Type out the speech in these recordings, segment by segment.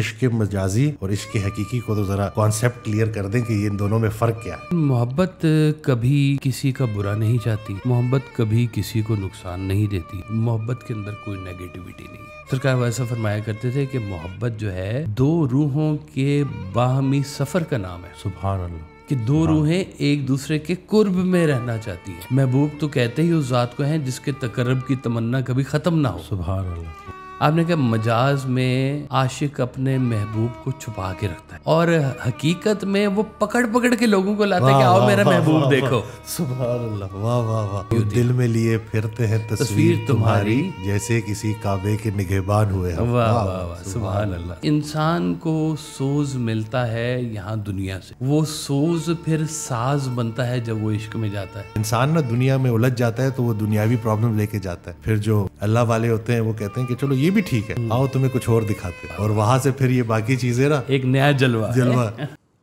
इश्क मजाजी और इश्क हकीकी को तो जरा कॉन्सेप्ट क्लियर कर दें कि इन दोनों में फर्क क्या है मोहब्बत कभी किसी का बुरा नहीं चाहती मोहब्बत कभी किसी को नुकसान नहीं देती मोहब्बत के अंदर कोई नेगेटिविटी नहीं है सरकार वैसा फरमाया करते थे कि मोहब्बत जो है दो रूहों के बाहमी सफर का नाम है सुबह अल्लाह कि दो रूहें एक दूसरे के कुर्ब में रहना चाहती है महबूब तो कहते ही उस जात को है जिसके तकरब की तमन्ना कभी खत्म ना हो सुबह आपने कहा मजाज में आशिक अपने महबूब को छुपा के रखता है और हकीकत में वो पकड़ पकड़ के लोगों को लाता है कि आओ मेरा महबूब देखो सुबह अल्लाह वाह वाह वाह दिल में लिए फिरते हैं तस्वीर तुम्हारी जैसे किसी काबे के निगहबान हुए वाह वाह वाह सुबह अल्लाह इंसान को सोज मिलता है यहाँ दुनिया से वो सोज फिर साज बनता है जब वो इश्क में जाता है इंसान ना दुनिया में उलझ जाता है तो वो दुनियावी प्रॉब्लम लेके जाता है फिर जो अल्लाह वाले होते हैं वो कहते हैं कि चलो ये भी ठीक है आओ तुम्हें कुछ और दिखाते और वहां से फिर ये बाकी चीजें ना एक नया जलवा जलवा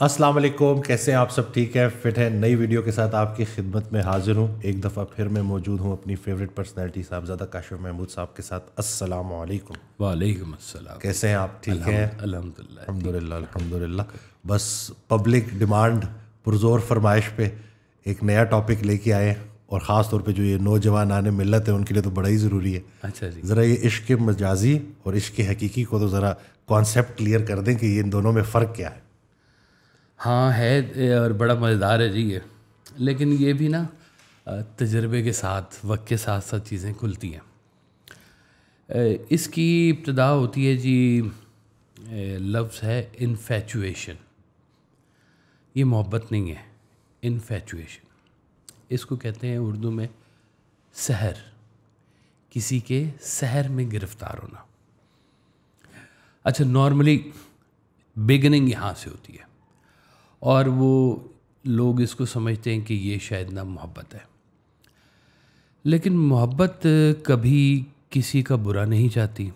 अस्सलाम वालेकुम कैसे हैं आप सब ठीक है फिट है नई वीडियो के साथ आपकी खिदमत में हाजिर हूँ एक दफ़ा फिर मैं मौजूद हूँ अपनी फेवरेट पर्सनैलिटी साहबजादा काशिफ महमूद साहब के साथ अस्सलाम वालेकुम वालेकुम अस्सलाम कैसे हैं आप ठीक हैं अल्हम्दुलिल्लाह अल्हम्दुलिल्लाह बस पब्लिक डिमांड पुरजोर फरमाइश पे एक नया टॉपिक लेके आए हैं और ख़ास तौर पे जो ये नौजवान आने मिलत है उनके लिए तो बड़ा ही ज़रूरी है अच्छा जी ज़रा ये इश्क मजाजी और इश्क हकीकी को तो ज़रा कॉन्सेप्ट क्लियर कर दें कि ये इन दोनों में फ़र्क क्या है हाँ है और बड़ा मज़ेदार है जी ये लेकिन ये भी ना तजर्बे के साथ वक्त के साथ साथ चीज़ें खुलती हैं इसकी इब्तदा होती है जी लफ्ज़ है इन्फेचुएशन ये मोहब्बत नहीं है इन्फेचुएशन इसको कहते हैं उर्दू में सहर किसी के सहर में गिरफ्तार होना अच्छा नॉर्मली बिगनिंग यहाँ से होती है और वो लोग इसको समझते हैं कि ये शायद ना मोहब्बत है लेकिन मोहब्बत कभी किसी का बुरा नहीं चाहती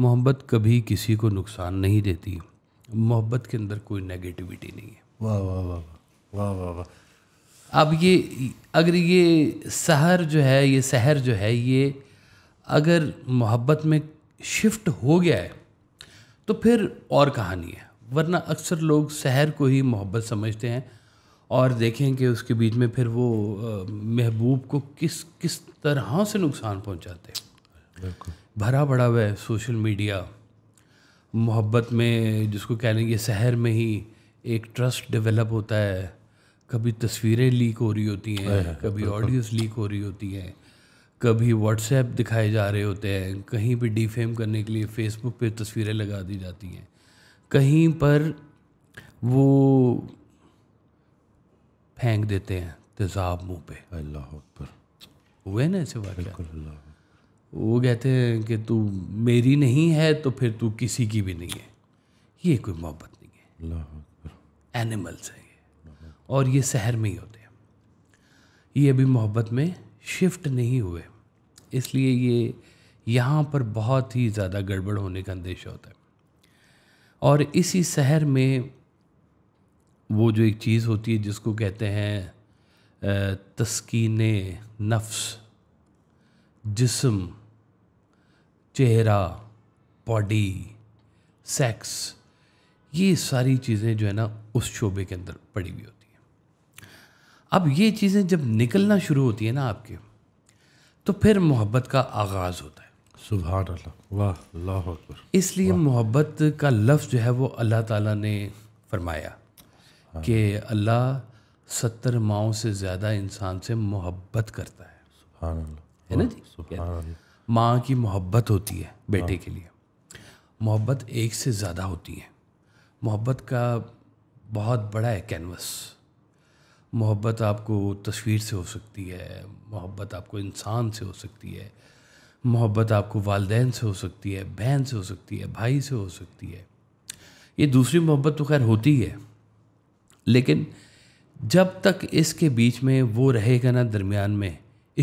मोहब्बत कभी किसी को नुकसान नहीं देती मोहब्बत के अंदर कोई नेगेटिविटी नहीं है वाह वाह वाह वाह वाह वाह अब ये अगर ये शहर जो है ये शहर जो है ये अगर मोहब्बत में शिफ्ट हो गया है तो फिर और कहानी है वरना अक्सर लोग शहर को ही मोहब्बत समझते हैं और देखें कि उसके बीच में फिर वो महबूब को किस किस तरह से नुकसान पहुंचाते हैं भरा पड़ा हुआ है सोशल मीडिया मोहब्बत में जिसको कह लेंगे शहर में ही एक ट्रस्ट डेवलप होता है कभी तस्वीरें लीक हो रही होती हैं कभी ऑडियोस लीक हो रही होती हैं कभी व्हाट्सएप दिखाए जा रहे होते हैं कहीं पे डिफेम करने के लिए फेसबुक पे तस्वीरें लगा दी जाती हैं कहीं पर वो फेंक देते हैं तेजाब मुंह पे अल्लाह पर हुए ना ऐसे वाक्य वो कहते हैं कि तू मेरी नहीं है तो फिर तू किसी की भी नहीं है ये कोई मोहब्बत नहीं है एनिमल्स है और ये शहर में ही होते हैं ये अभी मोहब्बत में शिफ्ट नहीं हुए इसलिए ये यहाँ पर बहुत ही ज़्यादा गड़बड़ होने का अंदेशा होता है और इसी शहर में वो जो एक चीज़ होती है जिसको कहते हैं तस्कीन नफ्स जिसम चेहरा बॉडी सेक्स ये सारी चीज़ें जो है ना उस शोबे के अंदर पड़ी हुई होती अब ये चीज़ें जब निकलना शुरू होती है ना आपके तो फिर मोहब्बत का आगाज़ होता है सुबह वाह अकबर इसलिए मोहब्बत का लफ्ज़ जो है वो अल्लाह ताला ने फरमाया हाँ। कि अल्लाह सत्तर माओ से ज़्यादा इंसान से मोहब्बत करता है है ना जी माँ की मोहब्बत होती है बेटे हाँ। के लिए मोहब्बत एक से ज़्यादा होती है मोहब्बत का बहुत बड़ा है कैनवस मोहब्बत आपको तस्वीर से हो सकती है मोहब्बत आपको इंसान से हो सकती है मोहब्बत आपको वालदेन से हो सकती है बहन से हो सकती है भाई से हो सकती है ये दूसरी मोहब्बत तो खैर होती है लेकिन जब तक इसके बीच में वो रहेगा ना दरमियान में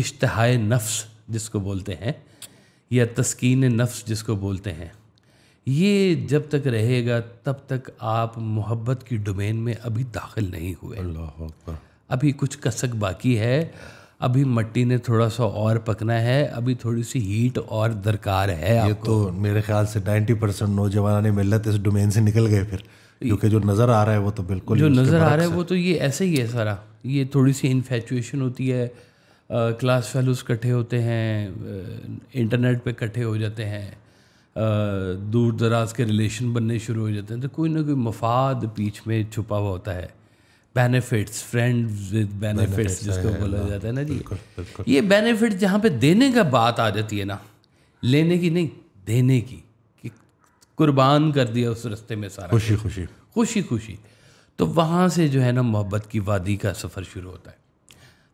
इश्तहा नफ्स जिसको बोलते हैं या तस्कीन नफ्स जिसको बोलते हैं ये जब तक रहेगा तब तक आप मोहब्बत की डोमेन में अभी दाखिल नहीं हुए अल्लाह अभी कुछ कसक बाकी है अभी मट्टी ने थोड़ा सा और पकना है अभी थोड़ी सी हीट और दरकार है ये आपको। तो मेरे ख्याल से नाइन्टी परसेंट नौजवान मिलत इस डोमेन से निकल गए फिर क्योंकि जो नज़र आ रहा है वो तो बिल्कुल जो नज़र आ रहा है वो तो ये ऐसे ही है सारा ये थोड़ी सी इन्फेचुएशन होती है क्लास फेलोज इकट्ठे होते हैं इंटरनेट पे इकट्ठे हो जाते हैं दूर दराज के रिलेशन बनने शुरू हो जाते हैं तो कोई ना कोई मफाद बीच में छुपा हुआ होता है बेनिफिट्स फ्रेंड विद बेनिफिट्स जिसको बोला हाँ, जाता है ना जी ये बेनिफिट जहाँ पे देने का बात आ जाती है ना लेने की नहीं देने की कि कुर्बान कर दिया उस रस्ते में सारा खुशी खुशी खुशी खुशी तो वहाँ से जो है ना मोहब्बत की वादी का सफ़र शुरू होता है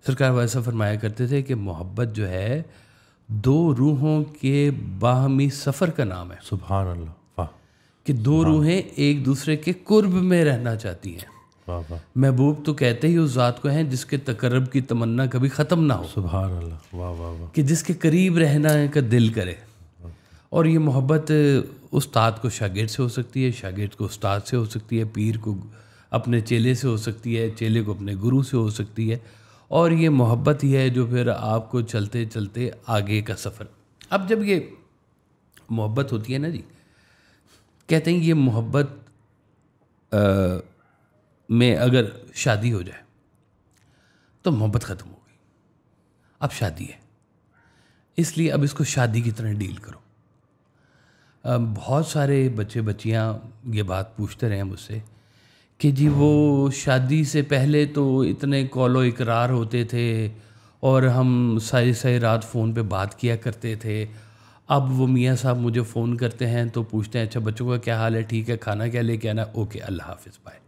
सरकार वैसा फरमाया करते थे कि मोहब्बत जो है दो रूहों के बाहमी सफ़र का नाम है सुबह वाह कि दो रूहें एक दूसरे के कुर्ब में रहना चाहती हैं महबूब तो कहते ही उस ज़ात को हैं जिसके तकरब की तमन्ना कभी ख़त्म ना हो सुबह वाह वाह कि जिसके करीब रहना का दिल करे और ये मोहब्बत उस्ताद को शागिर्द से हो सकती है शागिर्द को उस्ताद से हो सकती है पीर को अपने चेले से हो सकती है चेले को अपने गुरु से हो सकती है और ये मोहब्बत ही है जो फिर आपको चलते चलते आगे का सफ़र अब जब ये मोहब्बत होती है ना जी कहते हैं ये मोहब्बत में अगर शादी हो जाए तो मोहब्बत ख़त्म हो गई अब शादी है इसलिए अब इसको शादी की तरह डील करो बहुत सारे बच्चे बच्चियाँ ये बात पूछते रहे मुझसे कि जी वो शादी से पहले तो इतने कॉलो इकरार होते थे और हम सारी सारी रात फ़ोन पे बात किया करते थे अब वो मियाँ साहब मुझे फ़ोन करते हैं तो पूछते हैं अच्छा बच्चों का क्या हाल है ठीक है खाना क्या लेके आना ओके अल्लाह हाफिज़ बाय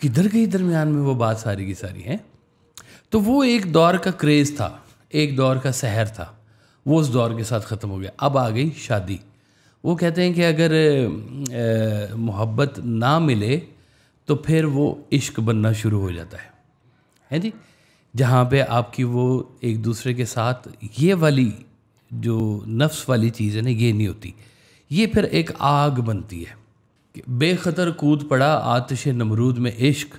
किधर गई दरमियान में वो बात सारी की सारी है तो वो एक दौर का क्रेज़ था एक दौर का सहर था वो उस दौर के साथ ख़त्म हो गया अब आ गई शादी वो कहते हैं कि अगर मोहब्बत ना मिले तो फिर वो इश्क बनना शुरू हो जाता है है जी जहाँ पे आपकी वो एक दूसरे के साथ ये वाली जो नफ्स वाली चीज़ है ना ये नहीं होती ये फिर एक आग बनती है बेखतर कूद पड़ा आतश नमरूद में इश्क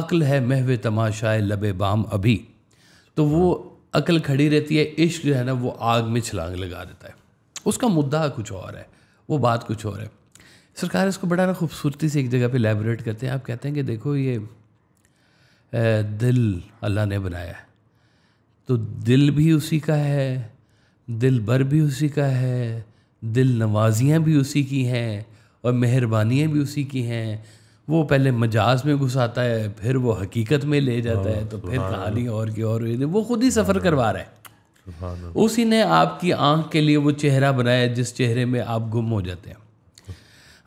अक्ल है महव तमाशाए लबे बाम अभी तो वो अक्ल खड़ी रहती है इश्क जो है ना वो आग में छलांग लगा देता है उसका मुद्दा कुछ और है वो बात कुछ और है सरकार इसको बड़ा ना खूबसूरती से एक जगह पे लेबोरेट करते हैं आप कहते हैं कि देखो ये दिल अल्लाह ने बनाया है तो दिल भी उसी का है दिल भर भी उसी का है दिल नवाजियाँ भी उसी की हैं और मेहरबानियाँ भी उसी की हैं वो पहले मजाज में घुसाता है फिर वो हकीकत में ले जाता है तो हाँ, फिर कहानी और की और वो खुद ही सफ़र हाँ। करवा रहा है उसी ने आपकी आंख के लिए वो चेहरा बनाया जिस चेहरे में आप गुम हो जाते हैं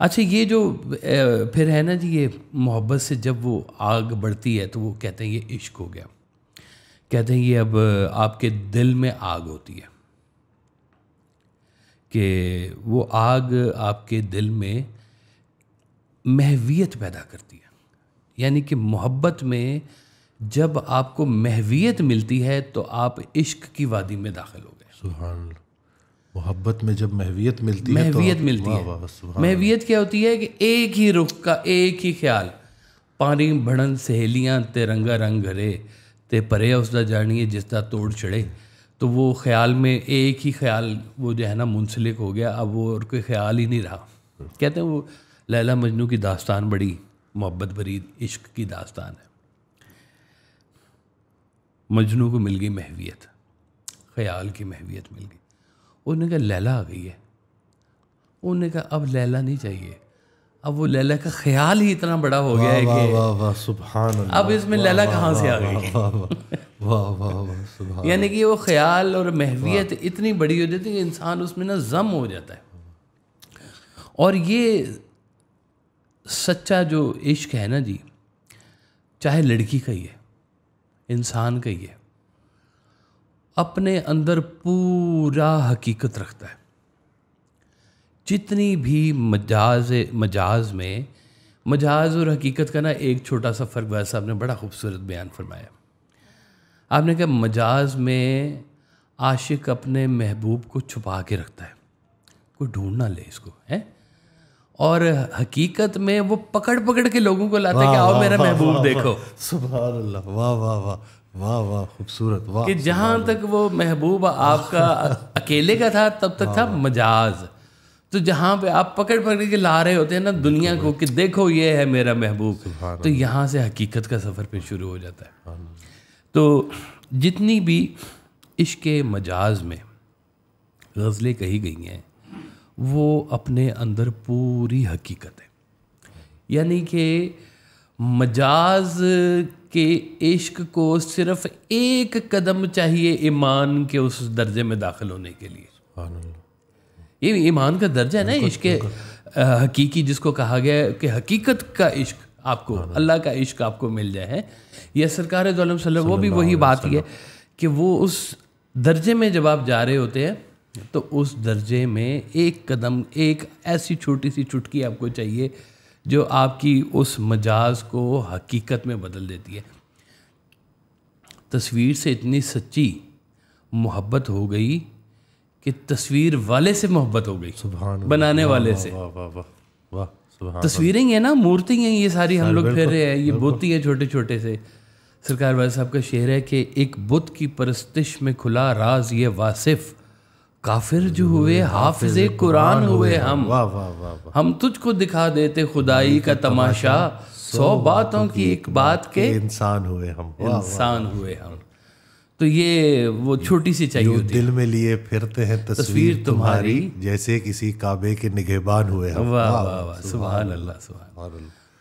अच्छा ये जो फिर है ना जी ये मोहब्बत से जब वो आग बढ़ती है तो वो कहते हैं ये इश्क हो गया कहते हैं ये अब आपके दिल में आग होती है कि वो आग आपके दिल में महवियत पैदा करती है यानी कि मोहब्बत में जब आपको महवियत मिलती है तो आप इश्क की वादी में दाखिल हो गए सुहा मोहब्बत में जब महवियत मिलती तो महवियत है महवियत तो मिलती है महवियत क्या होती है कि एक ही रुख का एक ही ख्याल पानी भड़न सहेलियाँ ते रंगा रंग घरे ते परे उसका जानिए जिसका तोड़ चढ़े तो वो ख्याल में एक ही ख्याल वो जो है ना मुंसलिक हो गया अब वो और कोई ख्याल ही नहीं रहा कहते हैं वो लैला मजनू की दास्तान बड़ी मोहब्बत भरी इश्क की दास्तान है मजनू को मिल गई महवियत ख्याल की महवियत मिल गई उन्होंने कहा लैला आ गई है उन्होंने कहा अब लैला नहीं चाहिए अब वो लैला का ख्याल ही इतना बड़ा हो गया है कि अब इसमें लैला कहाँ से आ गई यानी कि वो ख्याल और महवियत इतनी बड़ी हो जाती है कि इंसान उसमें ना जम हो जाता है और ये सच्चा जो इश्क है ना जी चाहे लड़की का ही है इंसान का ही है अपने अंदर पूरा हकीकत रखता है जितनी भी मजाज मजाज में मजाज और हकीकत का ना एक छोटा सा फ़र्क वैसा आपने ने बड़ा खूबसूरत बयान फरमाया आपने कहा मजाज में आशिक अपने महबूब को छुपा के रखता है कोई ढूंढ ना ले इसको है और हकीकत में वो पकड़ पकड़ के लोगों को लाता है कि आओ मेरा महबूब देखो सुबह अल्लाह वाह वाह वाह वाह वाह खूबसूरत वाह कि जहाँ तक वो महबूब आपका अकेले का था तब तक था हाँ। मजाज तो जहाँ पे आप पकड़ पकड़ के ला रहे होते हैं ना दुनिया को कि देखो ये है मेरा महबूब तो यहाँ से हकीकत का सफ़र फिर शुरू हो जाता है हाँ। तो जितनी भी इश्क मजाज में गज़लें कही गई हैं वो अपने अंदर पूरी हकीकत है यानी कि मजाज के इश्क को सिर्फ एक कदम चाहिए ईमान के उस दर्जे में दाखिल होने के लिए ये ईमान का दर्जा है ना इश्क हकीकी जिसको कहा गया है कि हकीकत का इश्क आपको अल्लाह का इश्क आपको मिल जाए यह सरकार वो भी वही बात ही है कि वो उस दर्जे में जब आप जा रहे होते हैं तो उस दर्जे में एक कदम एक ऐसी छोटी सी चुटकी आपको चाहिए जो आपकी उस मजाज को हकीकत में बदल देती है तस्वीर से इतनी सच्ची मोहब्बत हो गई कि तस्वीर वाले से मोहब्बत हो गई बनाने वाले से तस्वीरें ही है ना मूर्ति हैं ये सारी हम लोग फिर रहे हैं ये बोती है छोटे छोटे से सरकार वाले साहब का शेर है कि एक बुद्ध की परस्तिश में खुला राज ये वासिफ़ काफिर जो हुए हम्म, हाफिज कुरान हुए हम वाह वाह वाह हम तुझको दिखा देते खुदाई का तमाशा सौ बातों की एक बात के इंसान हुए हम इंसान हुए हम तो ये वो छोटी सी चाहिए दिल में लिए फिरते हैं तस्वीर तुम्हारी जैसे किसी काबे के निगेबान हुए हम वाह वाह वाह सुबह अल्लाह सुबह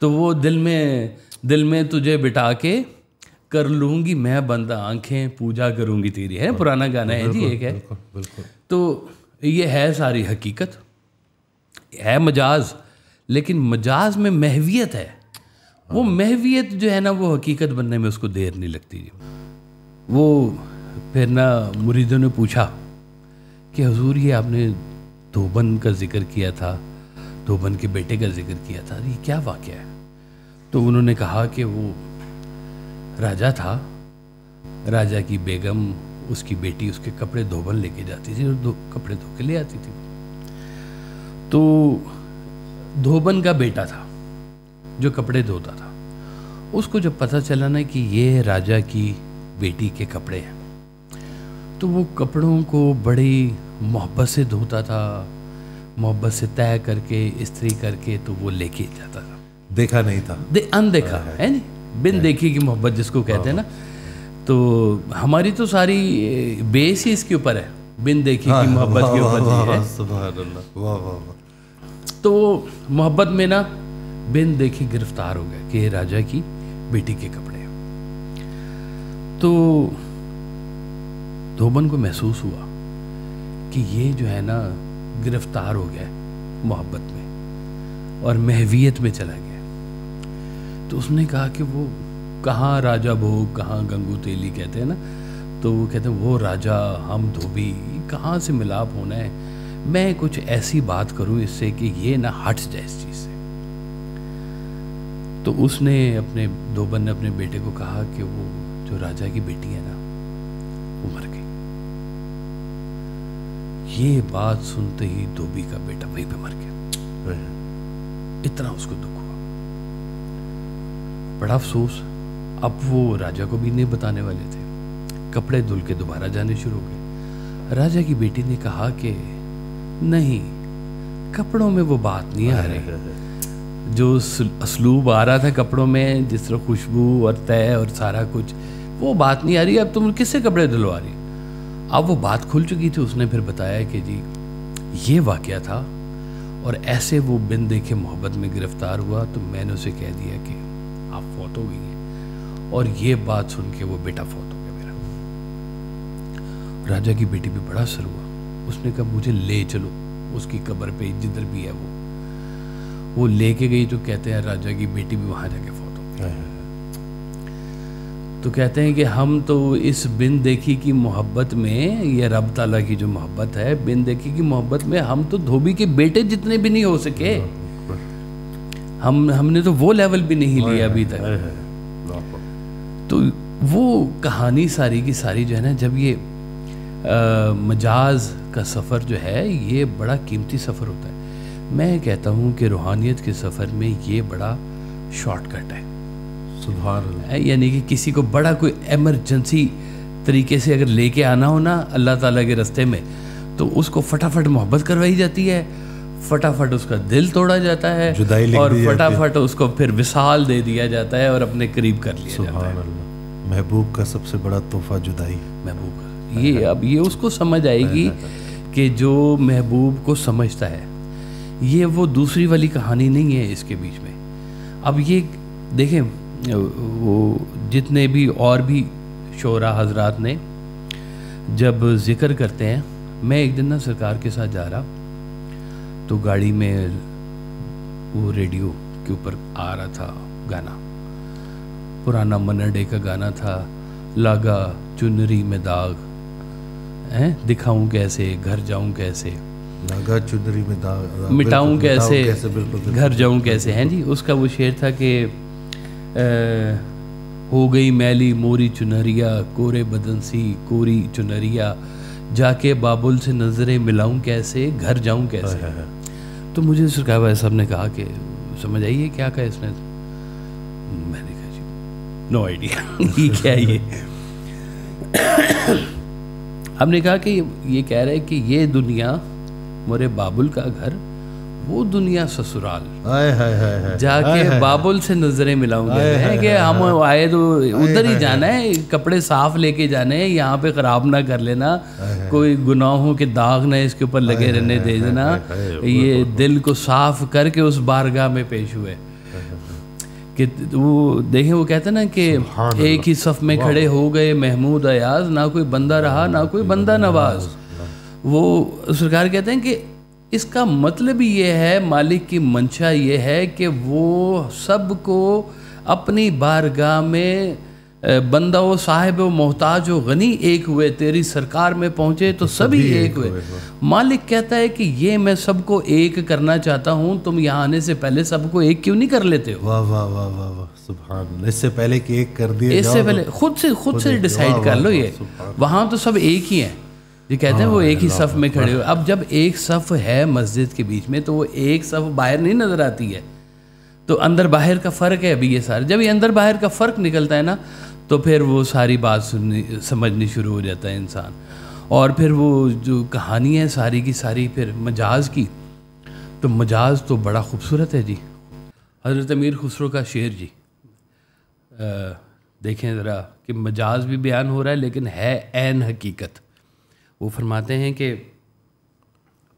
तो वो दिल में दिल में तुझे बिठा के कर लूंगी मैं बंदा आंखें पूजा करूंगी तेरी है पुराना गाना है जी एक है तो ये है सारी हकीकत है मजाज लेकिन मजाज में महवियत है वो हाँ। महवियत जो है ना वो हकीकत बनने में उसको देर नहीं लगती जी वो फिर ना मुरीदों ने पूछा कि हजूर ये आपने धोबन का जिक्र किया था धोबन के बेटे का जिक्र किया था ये क्या वाक्य है तो उन्होंने कहा कि वो राजा था राजा की बेगम उसकी बेटी उसके कपड़े धोबन लेके जाती थी और दो कपड़े धो के ले आती थी तो धोबन का बेटा था जो कपड़े धोता था उसको जब पता चला ना कि ये राजा की बेटी के कपड़े हैं तो वो कपड़ों को बड़ी मोहब्बत से धोता था मोहब्बत से तय करके स्त्री करके तो वो लेके जाता था देखा नहीं था दे अनदेखा हाँ, हाँ। है नहीं बिन देखी की मोहब्बत जिसको कहते हैं ना तो हमारी तो सारी बेस ही इसके ऊपर है बिन देखी की हाँ, मोहब्बत के ऊपर तो मोहब्बत में ना बिन देखी गिरफ्तार हो गया कि राजा की बेटी के कपड़े तो धोबन को महसूस हुआ कि ये जो है ना गिरफ्तार हो गया मोहब्बत में और महवियत में चला गया तो उसने कहा कि वो कहाँ राजा भोग कहाँ गंगू तेली कहते हैं ना तो वो कहते हैं वो राजा हम धोबी कहाँ से मिलाप होना है मैं कुछ ऐसी बात करूँ इससे कि ये ना हट जाए इस चीज़ से तो उसने अपने धोबन ने अपने बेटे को कहा कि वो जो राजा की बेटी है ना वो मर गई ये बात सुनते ही धोबी का बेटा वहीं पे मर गया हम्म। इतना उसको दुख बड़ा अफसोस अब वो राजा को भी नहीं बताने वाले थे कपड़े धुल के दोबारा जाने शुरू हो गए राजा की बेटी ने कहा कि नहीं कपड़ों में वो बात नहीं आ रही जो असलूब आ रहा था कपड़ों में जिस तरह खुशबू और तय और सारा कुछ वो बात नहीं आ रही अब तुम किससे कपड़े धुलवा रही अब वो बात खुल चुकी थी उसने फिर बताया कि जी ये वाक़ था और ऐसे वो बिन देखे मोहब्बत में गिरफ्तार हुआ तो मैंने उसे कह दिया कि आप फोत हो गई और ये बात सुन के वो बेटा फोत हो गया मेरा राजा की बेटी भी बड़ा असर हुआ उसने कहा मुझे ले चलो उसकी कब्र पे जिधर भी है वो वो लेके गई तो कहते हैं राजा की बेटी भी वहां जाके फोत हो गई हाँ, हाँ, हाँ। तो कहते हैं कि हम तो इस बिन देखी की मोहब्बत में यह रब ताला की जो मोहब्बत है बिन देखी की मोहब्बत में हम तो धोबी के बेटे जितने भी नहीं हो सके नहीं। हम हमने तो वो लेवल भी नहीं लिया अभी तक तो वो कहानी सारी की सारी जो है ना जब ये आ, मजाज का सफ़र जो है ये बड़ा कीमती सफ़र होता है मैं कहता हूँ कि रूहानियत के सफ़र में ये बड़ा शॉर्टकट है सुबह यानी कि किसी को बड़ा कोई एमरजेंसी तरीके से अगर लेके आना हो ना अल्लाह ताला के रास्ते में तो उसको फटाफट मोहब्बत करवाई जाती है फटाफट उसका दिल तोड़ा जाता है जुदाई और फटाफट उसको फिर विशाल दे दिया जाता है और अपने करीब कर लिया जाता है महबूब का सबसे बड़ा तोहफा जुदाई महबूब का ये अब ये उसको समझ आएगी कि जो महबूब को समझता है ये वो दूसरी वाली कहानी नहीं है इसके बीच में अब ये देखें वो जितने भी और भी शोरा हजरात ने जब जिक्र करते हैं मैं एक दिन ना सरकार के साथ जा रहा तो गाड़ी में वो रेडियो के ऊपर आ रहा था गाना पुराना मन्ना डे का गाना था लागा चुनरी में दाग हैं दिखाऊं कैसे घर जाऊं कैसे लागा चुनरी में दाग मिटाऊं कैसे, बिल्कुल घर जाऊं कैसे हैं जी उसका वो शेर था कि हो गई मैली मोरी चुनरिया कोरे बदन सी कोरी चुनरिया जाके बाबुल से नज़रें मिलाऊं कैसे घर जाऊं कैसे है, हाँ, है। हाँ, हाँ। तो मुझे सरकार भाई साहब ने कहा कि समझ आइए क्या कहा इसने मैंने कहा जी नो आइडिया ये क्या ये हमने कहा कि ये कह रहे कि ये दुनिया मोरे बाबुल का घर वो दुनिया ससुराल आए, आए, आए, जाके बाबुल से नजरें मिलाऊंगे कि हम आए तो उधर ही जाना है कपड़े साफ लेके जाने हैं यहाँ पे खराब ना कर लेना कोई गुनाहों के दाग ना इसके ऊपर लगे रहने दे देना ये तो- दिल को साफ करके उस बारगाह में पेश हुए कि वो देखें वो कहते ना कि एक ही सफ में खड़े हो गए महमूद अयाज ना कोई बंदा रहा ना कोई बंदा नवाज वो सरकार कहते हैं कि इसका मतलब ये है मालिक की मंशा ये है कि वो सबको अपनी बारगाह में बंदा व साहेब व मोहताज व गनी एक हुए तेरी सरकार में पहुंचे तो सभी, सभी एक, एक हुए, हुए। हाँ। मालिक कहता है कि ये मैं सबको एक करना चाहता हूं तुम यहाँ आने से पहले सबको एक क्यों नहीं कर लेते वाह वाह वाह वाह वाह इससे पहले कि एक कर दिया इससे तो पहले खुद से खुद से डिसाइड कर लो ये वहाँ तो सब एक ही हैं ये कहते हैं वो हाँ, एक ही सफ में खड़े हुए अब जब एक सफ है मस्जिद के बीच में तो वो एक सफ बाहर नहीं नज़र आती है तो अंदर बाहर का फ़र्क है अभी ये सारे जब ये अंदर बाहर का फ़र्क निकलता है ना तो फिर वो सारी बात सुननी समझनी शुरू हो जाता है इंसान और फिर वो जो कहानी है सारी की सारी फिर मजाज की तो मजाज तो बड़ा खूबसूरत है जी हज़रत अमीर खुसरो का शेर जी आ, देखें ज़रा कि मजाज भी बयान हो रहा है लेकिन है एन हकीकत वो फरमाते हैं कि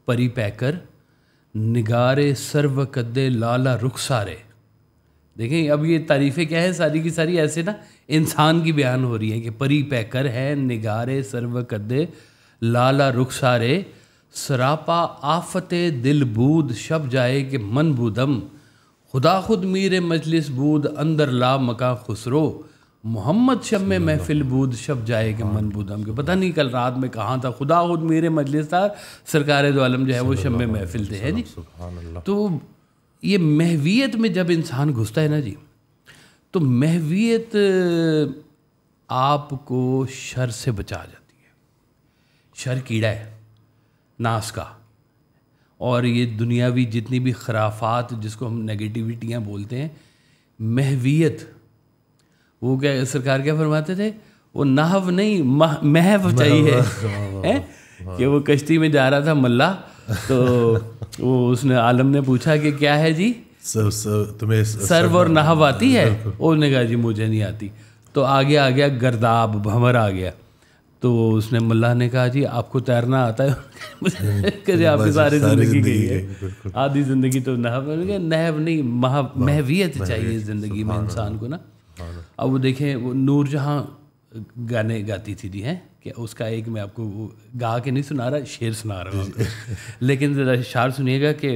परी पैकर निगारे सर्व कद्दे लाला रुख सारे देखें अब ये तारीफ़ें क्या है सारी की सारी ऐसे ना इंसान की बयान हो रही है कि परी पैकर है निगारे सर्व कद्दे लाला रुख सारे सरापा आफत दिल बूद शब जाए कि मन बूदम खुदा खुद मीर मजलिस बूद अंदर ला मका खुसरो मोहम्मद शब में महफिल बूद शब जाए के हाँ। मन बूद हम के पता नहीं कल रात में कहाँ था खुदा खुद मेरे मजलिस था सरकार दो आलम जो है वो शब में महफिल थे है जी तो ये महवियत में जब इंसान घुसता है ना जी तो महवियत आपको शर से बचा जाती है शर कीड़ा है नास का और ये दुनियावी जितनी भी खराफात जिसको हम नेगेटिविटियाँ बोलते हैं महवियत वो क्या सरकार क्या फरमाते थे वो नाहव नहीं मह, महव चाहिए हाँ, हाँ। कि वो कश्ती में जा रहा था मल्ला तो वो उसने आलम ने पूछा कि क्या है जी सर सर तुम्हें सर्व और नाहव आती है हाँ। उसने कहा जी मुझे नहीं आती तो आगे आ गया गर्दाब भंवर आ गया तो उसने मुल्ला ने कहा जी आपको तैरना आता है मुझे आपकी सारी जिंदगी गई है आधी जिंदगी तो नहव नहव नहीं महवियत चाहिए जिंदगी में इंसान को ना अब वो देखें वो नूर जहाँ गाने गाती थी दी हैं कि उसका एक मैं आपको गा के नहीं सुना रहा शेर सुना रहा हूँ लेकिन ज़रा शार सुनिएगा कि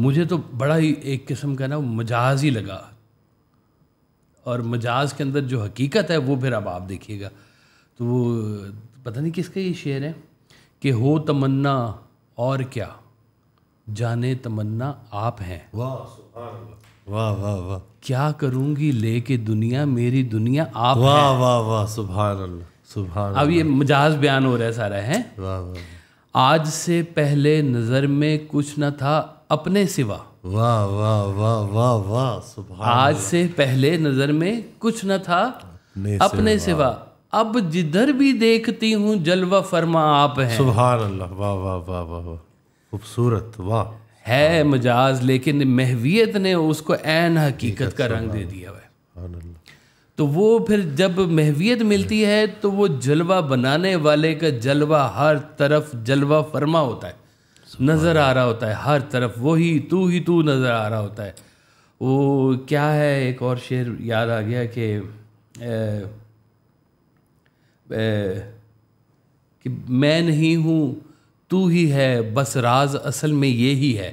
मुझे तो बड़ा ही एक किस्म का ना मजाज ही लगा और मजाज के अंदर जो हकीकत है वो फिर अब आप देखिएगा तो वो पता नहीं किसका ये शेर है कि हो तमन्ना और क्या जाने तमन्ना आप हैं वाह वाह वाह वाह क्या करूंगी लेके दुनिया मेरी दुनिया आप वाह वाह वाह सुबह सुबह अब ये मजाज बयान हो रहा है सारा है वाह वाह आज से पहले नजर में कुछ न था अपने सिवा वाह वाह वाह वाह वाह सुबह आज से पहले नजर में कुछ न था अपने सिवा अब जिधर भी देखती हूँ जलवा फरमा आप हैं सुभान अल्लाह वाह वाह वाह वाह खूबसूरत वाह है मजाज लेकिन महवियत ने उसको एन हकीकत का रंग दे दिया है तो वो फिर जब महवियत मिलती है तो वो जलवा बनाने वाले का जलवा हर तरफ जलवा फरमा होता है नज़र आ रहा होता है हर तरफ वो ही तू ही तू नज़र आ रहा होता है वो क्या है एक और शेर याद आ गया कि कि मैं नहीं हूँ तू ही है बस राज असल में ये ही है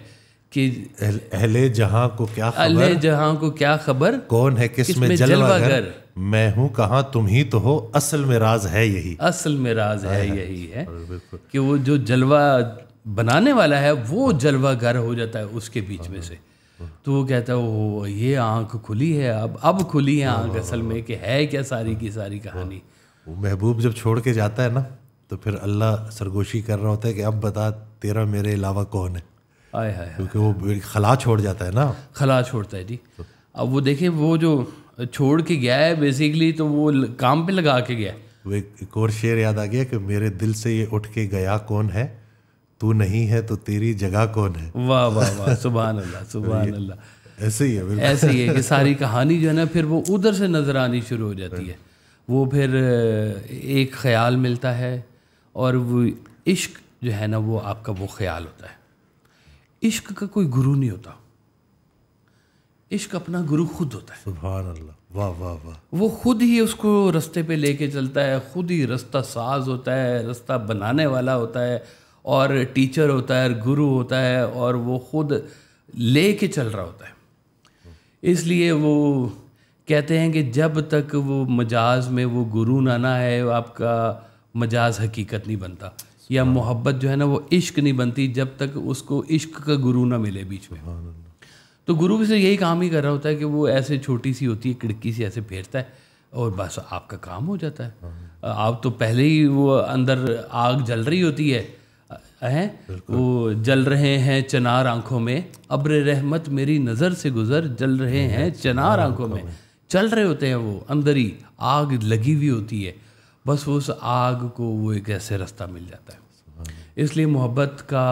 कि अहले जहां को क्या खबर अहले जहां को क्या खबर कौन है किस, किस में घर मैं हूं कहा तुम ही तो हो असल में राज है यही असल में राज है, है हाँ, हाँ। यही है कि वो जो जलवा बनाने वाला है वो जलवा घर हो जाता है उसके बीच में से तो वो कहता है वो ये आंख खुली है अब अब खुली है आंख असल में कि है क्या सारी की सारी कहानी महबूब जब छोड़ के जाता है ना तो फिर अल्लाह सरगोशी कर रहा होता है कि अब बता तेरा मेरे अलावा कौन है आए हाय क्योंकि वो खला छोड़ जाता है ना खला छोड़ता है जी तो, अब वो देखे वो जो छोड़ के गया है बेसिकली तो वो काम पे लगा के गया वो एक, एक और शेर याद आ गया कि मेरे दिल से ये उठ के गया कौन है तू नहीं है तो तेरी जगह कौन है वाह वाह वाह सुबह अल्लाह तो सुबह अल्लाह ऐसे ही है ऐसे ही है कि सारी कहानी जो है ना फिर वो उधर से नज़र आनी शुरू हो जाती है वो फिर एक ख्याल मिलता है और वो इश्क जो है ना वो आपका वो ख्याल होता है इश्क का कोई गुरु नहीं होता इश्क अपना गुरु खुद होता है अल्लाह वाह वाह वाह वो खुद ही उसको रास्ते पे लेके चलता है खुद ही रास्ता साज होता है रास्ता बनाने वाला होता है और टीचर होता है गुरु होता है और वो खुद ले के चल रहा होता है इसलिए वो कहते हैं कि जब तक वो मजाज में वो गुरु ना ना है आपका मजाज हकीकत नहीं बनता या मोहब्बत जो है ना वो इश्क नहीं बनती जब तक उसको इश्क का गुरु ना मिले बीच में तो गुरु भी से यही काम ही कर रहा होता है कि वो ऐसे छोटी सी होती है खिड़की से ऐसे फेरता है और बस आपका काम हो जाता है हाँ। आप तो पहले ही वो अंदर आग जल रही होती है हैं वो जल रहे हैं चनार आंखों में अब्र रहमत मेरी नज़र से गुजर जल रहे हैं चनार आंखों में चल रहे होते हैं वो अंदर ही आग लगी हुई होती है बस उस आग को वो एक ऐसे रास्ता मिल जाता है इसलिए मोहब्बत का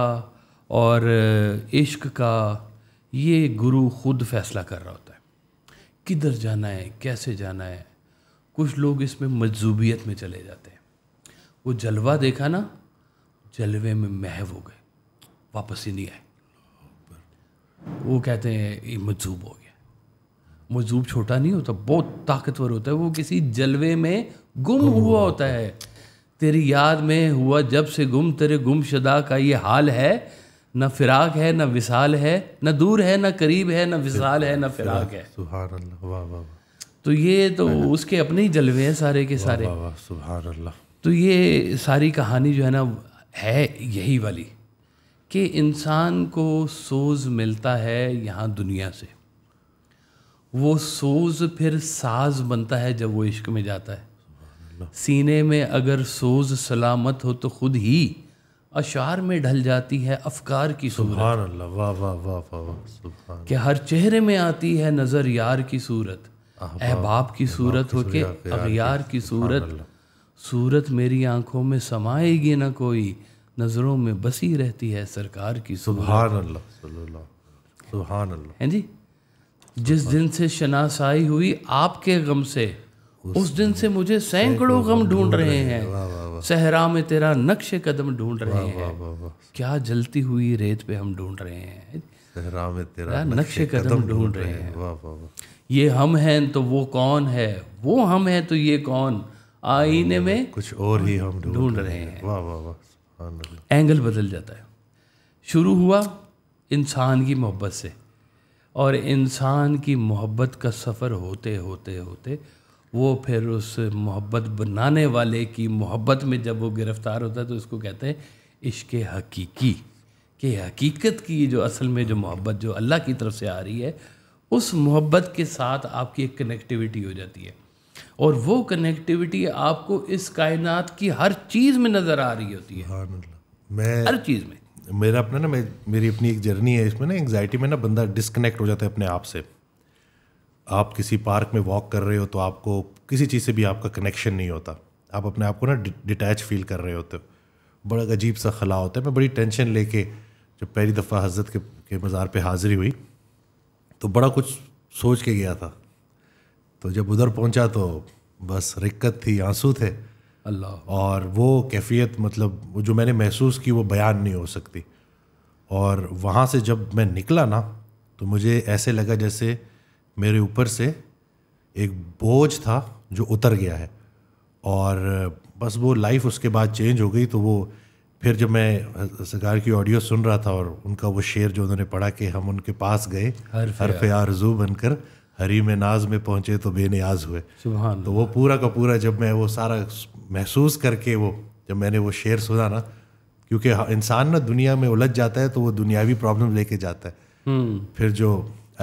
और इश्क का ये गुरु खुद फैसला कर रहा होता है किधर जाना है कैसे जाना है कुछ लोग इसमें मजजूबियत में चले जाते हैं वो जलवा देखा ना जलवे में महव हो गए वापस ही नहीं आए वो कहते हैं ये मजूब हो गया मजूब छोटा नहीं होता बहुत ताकतवर होता है वो किसी जलवे में गुम हुआ होता है तेरी याद में हुआ जब से गुम तेरे गुम शदा का ये हाल है न फिराक है न विशाल है न दूर है न करीब है न विशाल है न फिराक है सुभान तो ये तो उसके अपने ही जलवे हैं सारे के सारे सुभान तो ये सारी कहानी जो है ना है यही वाली कि इंसान को सोज मिलता है यहाँ दुनिया से वो सोज फिर साज बनता है जब वो इश्क में जाता है सीने में अगर सोज सलामत हो तो खुद ही अशार में ढल जाती है अफकार की सूरत वाह वाह वाह वाह कि हर चेहरे में आती है नज़र यार की सूरत अहबाब की सूरत हो के अगयार की सूरत सूरत मेरी आंखों में समाएगी ना कोई नज़रों में बसी रहती है सरकार की सुबह सुबह जी जिस दिन से शनासाई हुई आपके गम से उस दिन से मुझे सैकड़ों गम ढूंढ रहे हैं सहरा में तेरा नक्श कदम ढूंढ रहे हैं क्या जलती हुई रेत पे हम ढूंढ रहे हैं सहरा में तेरा नक्श कदम ढूंढ रहे हैं ये हम हैं तो वो कौन है वो हम हैं तो ये कौन आईने में कुछ और ही हम ढूंढ रहे हैं एंगल बदल जाता है शुरू हुआ इंसान की मोहब्बत से और इंसान की मोहब्बत का सफ़र होते होते होते वो फिर उस मोहब्बत बनाने वाले की मोहब्बत में जब वो गिरफ्तार होता है तो इसको कहते हैं इश्क हकीकी के हकीकत की जो असल में जो मोहब्बत जो अल्लाह की तरफ से आ रही है उस मोहब्बत के साथ आपकी एक कनेक्टिविटी हो जाती है और वो कनेक्टिविटी आपको इस कायनात की हर चीज़ में नज़र आ रही होती है हाँ मैं हर चीज़ में मेरा अपना ना मैं मेरी अपनी एक जर्नी है इसमें ना एंगजाइटी में ना बंदा डिसकनेक्ट हो जाता है अपने आप से आप किसी पार्क में वॉक कर रहे हो तो आपको किसी चीज़ से भी आपका कनेक्शन नहीं होता आप अपने आप को ना डिटैच फील कर रहे होते हो बड़ा अजीब सा खला होता है मैं बड़ी टेंशन लेके जब पहली दफ़ा हजरत के, के मज़ार पे हाज़िरी हुई तो बड़ा कुछ सोच के गया था तो जब उधर पहुंचा तो बस रिक्कत थी आंसू थे अल्लाह और वो कैफियत मतलब जो मैंने महसूस की वो बयान नहीं हो सकती और वहाँ से जब मैं निकला ना तो मुझे ऐसे लगा जैसे मेरे ऊपर से एक बोझ था जो उतर गया है और बस वो लाइफ उसके बाद चेंज हो गई तो वो फिर जब मैं सरकार की ऑडियो सुन रहा था और उनका वो शेर जो उन्होंने पढ़ा कि हम उनके पास गए हरफ आरजू बनकर हरी में नाज में पहुंचे तो बेनियाज हुए तो वो पूरा का पूरा जब मैं वो सारा महसूस करके वो जब मैंने वो शेर सुना ना क्योंकि इंसान ना दुनिया में उलझ जाता है तो वो दुनियावी प्रॉब्लम लेके जाता है हम्म। फिर जो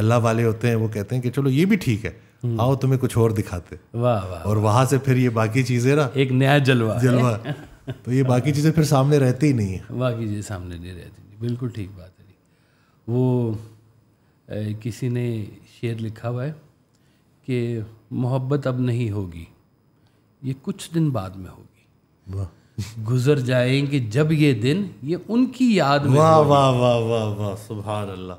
अल्लाह वाले होते हैं वो कहते हैं कि चलो ये भी ठीक है हम्म। आओ तुम्हें कुछ और दिखाते वाह वाह और वहां से फिर ये बाकी चीजें ना एक नया जलवा जलवा तो ये बाकी चीजें फिर सामने रहती ही नहीं है बाकी चीजें सामने नहीं रहती बिल्कुल ठीक बात है वो ए, किसी ने शेर लिखा हुआ है कि मोहब्बत अब नहीं होगी ये कुछ दिन बाद में होगी गुजर जाएंगे जब ये दिन ये उनकी याद में वाह वाह वाह वाह वाह सुबह अल्लाह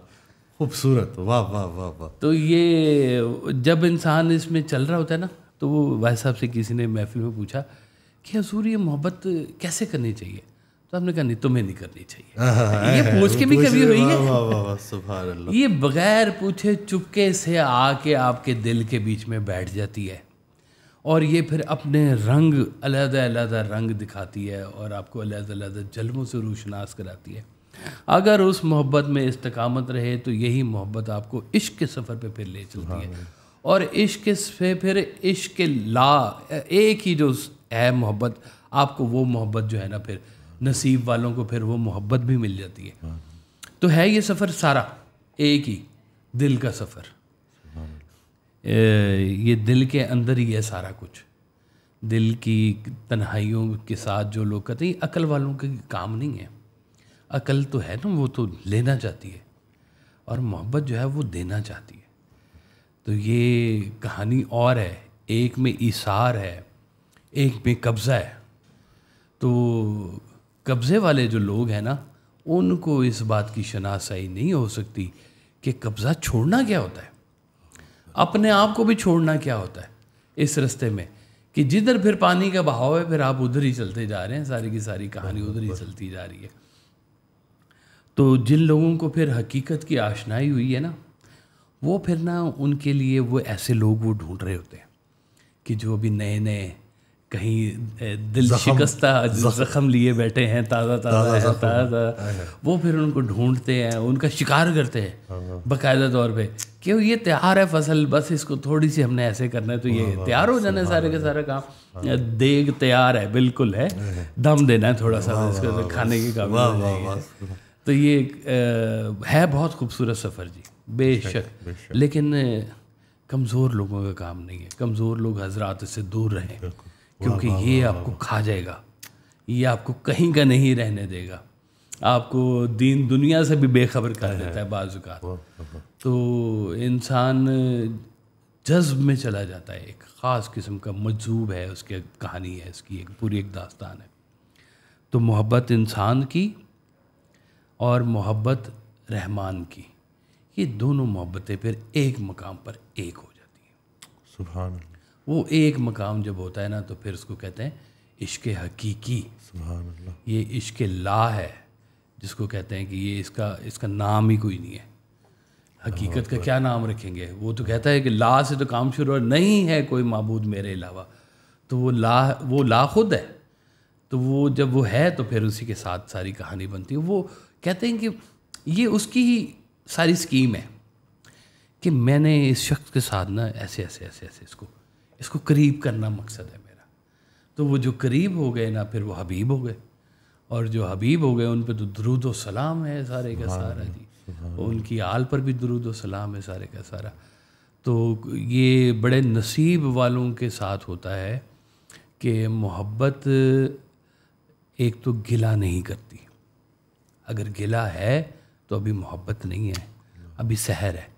खूबसूरत वाह वाह वाह वाह तो ये जब इंसान इसमें चल रहा होता है ना तो वो भाई साहब से किसी ने महफिल में पूछा कि हजूर ये मोहब्बत कैसे करनी चाहिए तो हमने कहा नहीं तुम्हें नहीं करनी चाहिए हाँ, हाँ, ये हाँ, पूछ के भी कभी हुई है ये बगैर पूछे चुपके से आके आपके दिल के बीच में बैठ जाती है और ये फिर अपने रंग अलग अलग रंग दिखाती है और आपको अलग अलग जलमों से रोशनास कराती है अगर उस मोहब्बत में इस्तकामत रहे तो यही मोहब्बत आपको इश्क के सफ़र पे फिर ले चलती है और इश्क से फिर इश्क के ला एक ही जो है मोहब्बत आपको वो मोहब्बत जो है ना फिर नसीब वालों को फिर वो मोहब्बत भी मिल जाती है हाँ। तो है ये सफ़र सारा एक ही दिल का सफ़र ये दिल के अंदर ही है सारा कुछ दिल की तन्हाइयों के साथ जो लोग कहते हैं अकल वालों के काम नहीं है अकल तो है ना वो तो लेना चाहती है और मोहब्बत जो है वो देना चाहती है तो ये कहानी और है एक में इसार है एक में कब्ज़ा है तो कब्ज़े वाले जो लोग हैं ना उनको इस बात की शनासाई नहीं हो सकती कि कब्ज़ा छोड़ना क्या होता है अपने आप को भी छोड़ना क्या होता है इस रस्ते में कि जिधर फिर पानी का बहाव है फिर आप उधर ही चलते जा रहे हैं सारी की सारी कहानी उधर ही चलती जा रही है तो जिन लोगों को फिर हकीकत की आशनाई हुई है ना वो फिर ना उनके लिए वो ऐसे लोग वो ढूंढ रहे होते हैं कि जो अभी नए नए कहीं दिल शिकस्ता जख्म लिए बैठे हैं ताज़ा ताज़ा है, हाँ, ताज़ा हाँ। वो फिर उनको ढूंढते हैं उनका शिकार करते हैं हाँ, बाकायदा तौर पे क्यों ये तैयार है फसल बस इसको थोड़ी सी हमने ऐसे करना है तो ये तैयार हो जाना है सारे का सारा काम देख तैयार है बिल्कुल है दम देना है थोड़ा सा खाने के काम तो ये आ, है बहुत खूबसूरत सफ़र जी बेशक लेकिन कमज़ोर लोगों का काम नहीं है कमज़ोर लोग हजरात से दूर रहें क्योंकि ये आपको खा जाएगा ये आपको कहीं का नहीं रहने देगा आपको दीन दुनिया से भी बेखबर कर देता है बाजू का तो इंसान जज्ब में चला जाता है एक ख़ास किस्म का मजूब है उसकी कहानी है इसकी एक पूरी एक दास्तान है तो मोहब्बत इंसान की और मोहब्बत रहमान की ये दोनों मोहब्बतें फिर एक मकाम पर एक हो जाती हैं सुबह वो एक मकाम जब होता है ना तो फिर उसको कहते हैं इश्क हकीकी सुबह ये इश्क ला है जिसको कहते हैं कि ये इसका इसका नाम ही कोई नहीं है हकीकत का क्या नाम रखेंगे वो तो कहता है कि ला से तो काम शुरू हो नहीं है कोई मबूद मेरे अलावा तो वो ला वो ला खुद है तो वो जब वो है तो फिर उसी के साथ सारी कहानी बनती है वो कहते हैं कि ये उसकी ही सारी स्कीम है कि मैंने इस शख्स के साथ ना ऐसे ऐसे ऐसे ऐसे इसको इसको करीब करना मकसद है मेरा तो वो जो करीब हो गए ना फिर वो हबीब हो गए और जो हबीब हो गए उन पर तो दरुद सलाम है सारे का सारा जी उनकी आल पर भी दरुद सलाम है सारे का सारा तो ये बड़े नसीब वालों के साथ होता है कि मोहब्बत एक तो गिला नहीं करती अगर गिला है तो अभी मोहब्बत नहीं है अभी सहर है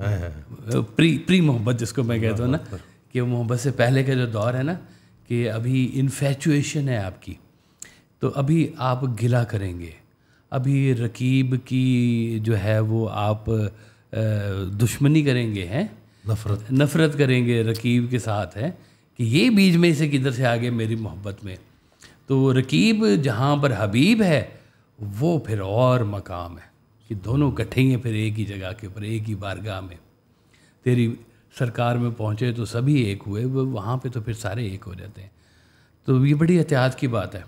हाँ। प्री प्री मोहब्बत जिसको मैं कहता हूँ ना कि मोहब्बत से पहले का जो दौर है ना कि अभी इन्फेचुएशन है आपकी तो अभी आप गिला करेंगे अभी रकीब की जो है वो आप दुश्मनी करेंगे हैं नफरत नफरत करेंगे रकीब के साथ है कि ये बीज में से किधर से आगे मेरी मोहब्बत में तो रकीब जहाँ पर हबीब है वो फिर और मकाम है कि दोनों गठेंगे फिर एक ही जगह के ऊपर एक ही बारगाह में तेरी सरकार में पहुँचे तो सभी एक हुए वो वहाँ पे तो फिर सारे एक हो जाते हैं तो ये बड़ी एहतियात की बात है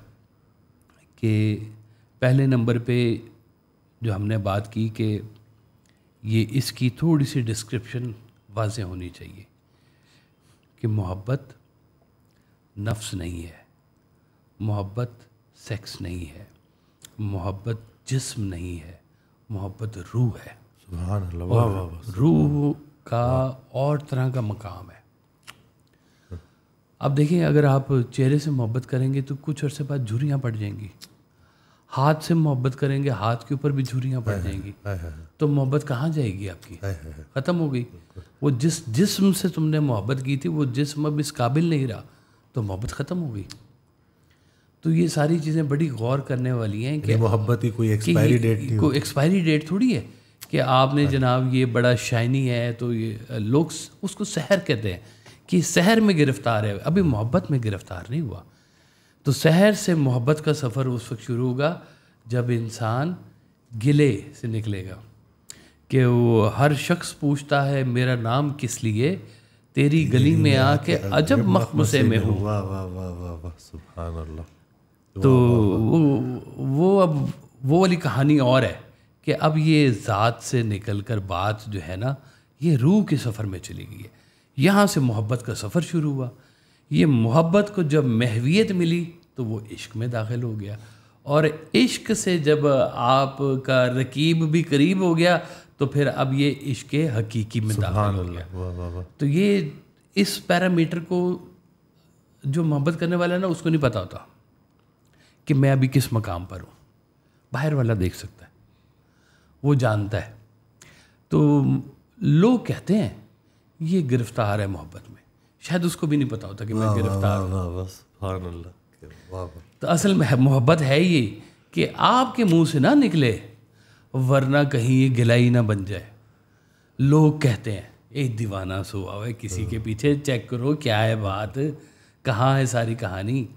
कि पहले नंबर पे जो हमने बात की कि ये इसकी थोड़ी सी डिस्क्रिप्शन वाज होनी चाहिए कि मोहब्बत नफ्स नहीं है मोहब्बत सेक्स नहीं है मोहब्बत जिस्म नहीं है मोहब्बत रूह है रूह का और तरह का मकाम है अब देखें अगर आप चेहरे से मोहब्बत करेंगे तो कुछ अरसे बाद झुरियाँ पड़ जाएंगी हाथ से मोहब्बत करेंगे हाथ के ऊपर भी झुरियाँ पड़ जाएंगी तो मोहब्बत कहाँ जाएगी आपकी ख़त्म हो गई वो जिस जिस्म से तुमने मोहब्बत की थी वो जिस्म अब इस काबिल नहीं रहा तो मोहब्बत ख़त्म हो गई तो ये सारी चीज़ें बड़ी गौर करने वाली हैं कि मोहब्बत ही कोई एक्सपायरी डेट कोई एक्सपायरी डेट थोड़ी है कि आपने हाँ। जनाब ये बड़ा शाइनी है तो ये लोग उसको शहर कहते हैं कि शहर में गिरफ्तार है अभी मोहब्बत में गिरफ्तार नहीं हुआ तो शहर से मोहब्बत का सफ़र उस वक्त शुरू होगा जब इंसान गिले से निकलेगा कि वो हर शख्स पूछता है मेरा नाम किस लिए तेरी गली में आके अजब मखमसे में हूँ वाह वाह वाह वाह वाह सुबह अल्लाह तो वो वो अब वो वाली कहानी और है कि अब ये ज़ात से निकल कर बात जो है ना ये रूह के सफ़र में चली गई है यहाँ से मोहब्बत का सफ़र शुरू हुआ ये मोहब्बत को जब महवियत मिली तो वो इश्क में दाखिल हो गया और इश्क से जब आपका रकीब भी करीब हो गया तो फिर अब ये इश्क हकीकी में दाखिल हो गया तो ये इस पैरामीटर को जो मोहब्बत करने वाला है ना उसको नहीं पता होता कि मैं अभी किस मकाम पर हूँ बाहर वाला देख सकता है वो जानता है तो लोग कहते हैं ये गिरफ्तार है मोहब्बत में शायद उसको भी नहीं पता होता कि मैं गिरफ्तार हूँ तो असल में मोहब्बत है ये कि आपके मुंह से ना निकले वरना कहीं ये गिलाई ना बन जाए लोग कहते हैं एक दीवाना सो हुआ है किसी के हाँ। पीछे चेक करो क्या है बात कहाँ है सारी कहानी